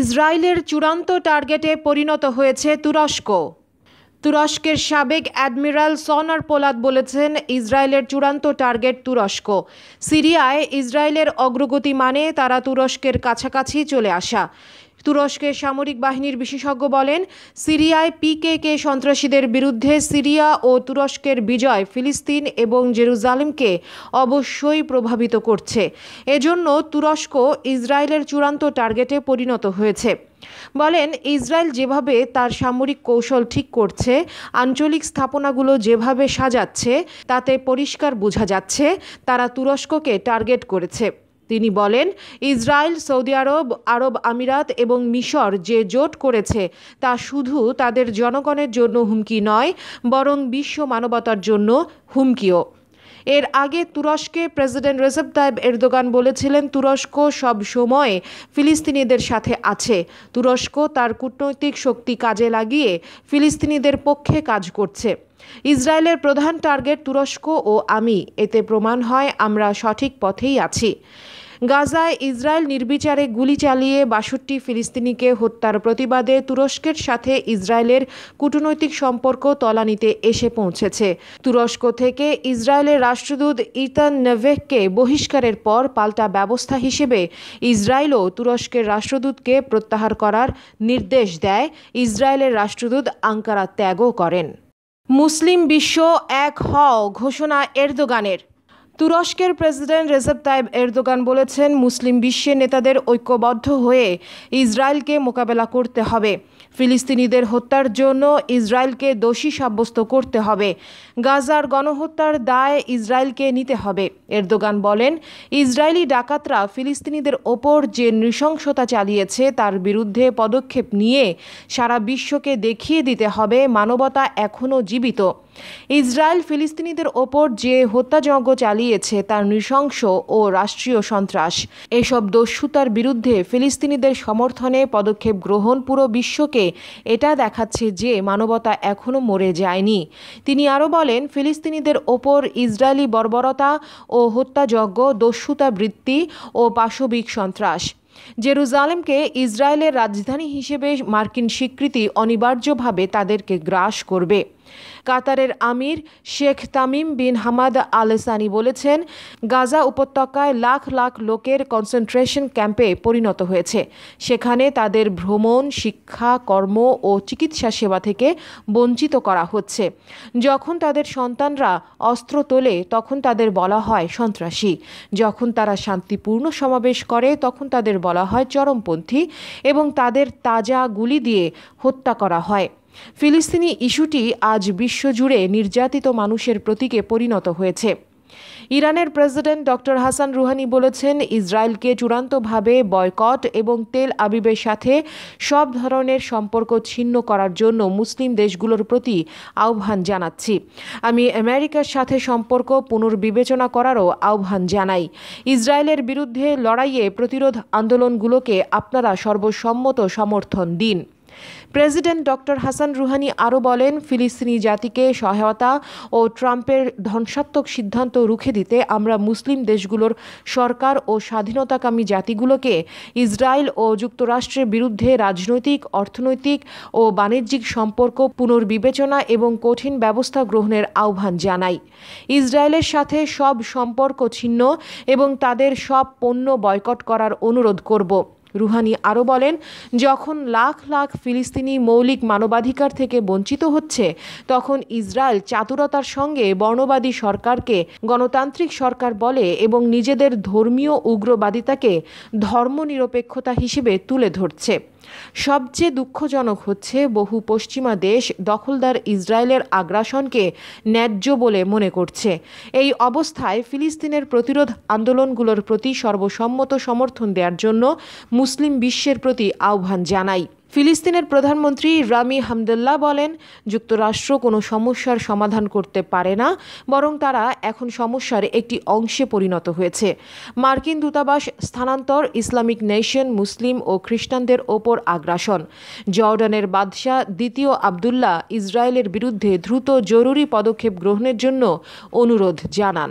ইসরায়েলের চূড়ান্ত টার্গেটে পরিণত হয়েছে তুরস্ক তুরস্কের সাবেক অ্যাডমিরাল সনার পোলাদ বলেছেন ইসরায়েলের চূড়ান্ত টার্গেট তুরস্ক সিরিয়ায় ইসরায়েলের অগ্রগতি মানে তারা তুরস্কের কাছাকাছি চলে আসা তুরস্কের সামরিক বাহিনীর বিশেষজ্ঞ বলেন সিরিয়ায় পিকেকে সন্ত্রাসীদের বিরুদ্ধে সিরিয়া ও তুরস্কের বিজয় ফিলিস্তিন এবং জেরুজালেমকে অবশ্যই প্রভাবিত করছে এজন্য তুরস্ক ইসরায়েলের চূড়ান্ত টার্গেটে পরিণত হয়েছে বলেন ইসরায়েল যেভাবে তার সামরিক কৌশল ঠিক করছে আঞ্চলিক স্থাপনাগুলো যেভাবে সাজাচ্ছে তাতে পরিষ্কার বোঝা যাচ্ছে তারা তুরস্ককে টার্গেট করেছে তিনি বলেন ইসরায়েল সৌদি আরব আরব আমিরাত এবং মিশর যে জোট করেছে তা শুধু তাদের জনগণের জন্য হুমকি নয় বরং বিশ্ব মানবতার জন্য হুমকিও এর আগে তুরস্কে প্রেসিডেন্ট রেজেপ তাইব এরদোগান বলেছিলেন তুরস্ক সব সময় ফিলিস্তিনিদের সাথে আছে তুরস্ক তার কূটনৈতিক শক্তি কাজে লাগিয়ে ফিলিস্তিনিদের পক্ষে কাজ করছে ইসরায়েলের প্রধান টার্গেট তুরস্ক ও আমি এতে প্রমাণ হয় আমরা সঠিক পথেই আছি গাজায় ইসরায়েল নির্বিচারে গুলি চালিয়ে বাষট্টি ফিলিস্তিনিকে হত্যার প্রতিবাদে তুরস্কের সাথে ইসরায়েলের কূটনৈতিক সম্পর্ক তলানিতে এসে পৌঁছেছে তুরস্ক থেকে ইসরায়েলের রাষ্ট্রদূত ইতান নভেককে বহিষ্কারের পর পাল্টা ব্যবস্থা হিসেবে ইসরায়েলও তুরস্কের রাষ্ট্রদূতকে প্রত্যাহার করার নির্দেশ দেয় ইসরায়েলের রাষ্ট্রদূত আঙ্কারা ত্যাগও করেন মুসলিম বিশ্ব এক হ ঘোষণা এরদোগানের তুরস্কের প্রেসিডেন্ট রেজেপ তাইব এরদোগান বলেছেন মুসলিম বিশ্বের নেতাদের ঐক্যবদ্ধ হয়ে ইসরায়েলকে মোকাবেলা করতে হবে ফিলিস্তিনিদের হত্যার জন্য ইসরায়েলকে দোষী সাব্যস্ত করতে হবে গাজার গণহত্যার দায় ইসরায়েলকে নিতে হবে এরদোগান বলেন ইসরায়েলি ডাকাতরা ফিলিস্তিনিদের ওপর যে নৃশংসতা চালিয়েছে তার বিরুদ্ধে পদক্ষেপ নিয়ে সারা বিশ্বকে দেখিয়ে দিতে হবে মানবতা এখনও জীবিত ইসরায়েল ফিলিস্তিনিদের ওপর যে হত্যাযজ্ঞ চালিয়েছে তার নৃশংস ও রাষ্ট্রীয় সন্ত্রাস এসব দস্যুতার বিরুদ্ধে ফিলিস্তিনিদের সমর্থনে পদক্ষেপ গ্রহণ পুরো বিশ্বকে এটা দেখাচ্ছে যে মানবতা এখনও মরে যায়নি তিনি আরও বলেন ফিলিস্তিনিদের ওপর ইসরায়েলি বর্বরতা ও হত্যাযজ্ঞ দস্যুতা বৃত্তি ও পাশবিক সন্ত্রাস জেরুজালেমকে ইসরায়েলের রাজধানী হিসেবে মার্কিন স্বীকৃতি অনিবার্যভাবে তাদেরকে গ্রাস করবে কাতারের আমির Sheikh Tamim bin Hamad Al Thani বলেছেন গাজা উপত্যকায় লাখ লাখ লোকের কনসেন্ট্রেশন ক্যাম্পে পরিণত হয়েছে সেখানে তাদের ভ্রমণ শিক্ষা কর্ম ও চিকিৎসা সেবা থেকে বঞ্চিত করা হচ্ছে যখন তাদের সন্তানরা অস্ত্র তোলে তখন তাদের বলা হয় সন্ত্রাসী যখন তারা শান্তিপূর্ণ সমাবেশ করে তখন তাদের বলা হয় চরমপন্থী এবং তাদের তাজা গুলি দিয়ে হত্যা করা হয় ফিলিস্তিনি ইস্যুটি আজ বিশ্বজুড়ে নির্যাতিত মানুষের প্রতীকে পরিণত হয়েছে ইরানের প্রেসিডেন্ট ডক্টর হাসান রুহানি বলেছেন ইসরায়েলকে চূড়ান্তভাবে বয়কট এবং তেল আবিবের সাথে সব ধরনের সম্পর্ক ছিন্ন করার জন্য মুসলিম দেশগুলোর প্রতি আহ্বান জানাচ্ছি আমি আমেরিকার সাথে সম্পর্ক পুনর্বিবেচনা করারও আহ্বান জানাই ইসরায়েলের বিরুদ্ধে লড়াইয়ে প্রতিরোধ আন্দোলনগুলোকে আপনারা সর্বসম্মত সমর্থন দিন প্রেসিডেন্ট ডক্টর হাসান রুহানি আরও বলেন ফিলিস্তিনি জাতিকে সহায়তা ও ট্রাম্পের ধ্বংসাত্মক সিদ্ধান্ত রুখে দিতে আমরা মুসলিম দেশগুলোর সরকার ও স্বাধীনতাকামী জাতিগুলোকে ইসরায়েল ও যুক্তরাষ্ট্রের বিরুদ্ধে রাজনৈতিক অর্থনৈতিক ও বাণিজ্যিক সম্পর্ক পুনর্বিবেচনা এবং কঠিন ব্যবস্থা গ্রহণের আহ্বান জানাই ইসরায়েলের সাথে সব সম্পর্ক ছিন্ন এবং তাদের সব পণ্য বয়কট করার অনুরোধ করব রুহানি আরও বলেন যখন লাখ লাখ ফিলিস্তিনি মৌলিক মানবাধিকার থেকে বঞ্চিত হচ্ছে তখন ইসরায়েল চাতুরতার সঙ্গে বর্ণবাদী সরকারকে গণতান্ত্রিক সরকার বলে এবং নিজেদের ধর্মীয় উগ্রবাদিতাকে ধর্মনিরপেক্ষতা হিসেবে তুলে ধরছে সবচেয়ে দুঃখজনক হচ্ছে বহু পশ্চিমা দেশ দখলদার ইসরায়েলের আগ্রাসনকে ন্যায্য বলে মনে করছে এই অবস্থায় ফিলিস্তিনের প্রতিরোধ আন্দোলনগুলোর প্রতি সর্বসম্মত সমর্থন দেওয়ার জন্য মুসলিম বিশ্বের প্রতি আহ্বান জানাই ফিলিস্তিনের প্রধানমন্ত্রী রামি হামদুল্লাহ বলেন যুক্তরাষ্ট্র কোনো সমস্যার সমাধান করতে পারে না বরং তারা এখন সমস্যার একটি অংশে পরিণত হয়েছে মার্কিন দূতাবাস স্থানান্তর ইসলামিক নেশন মুসলিম ও খ্রিস্টানদের ওপর আগ্রাসন জর্ডানের বাদশাহ দ্বিতীয় আবদুল্লাহ ইসরায়েলের বিরুদ্ধে দ্রুত জরুরি পদক্ষেপ গ্রহণের জন্য অনুরোধ জানান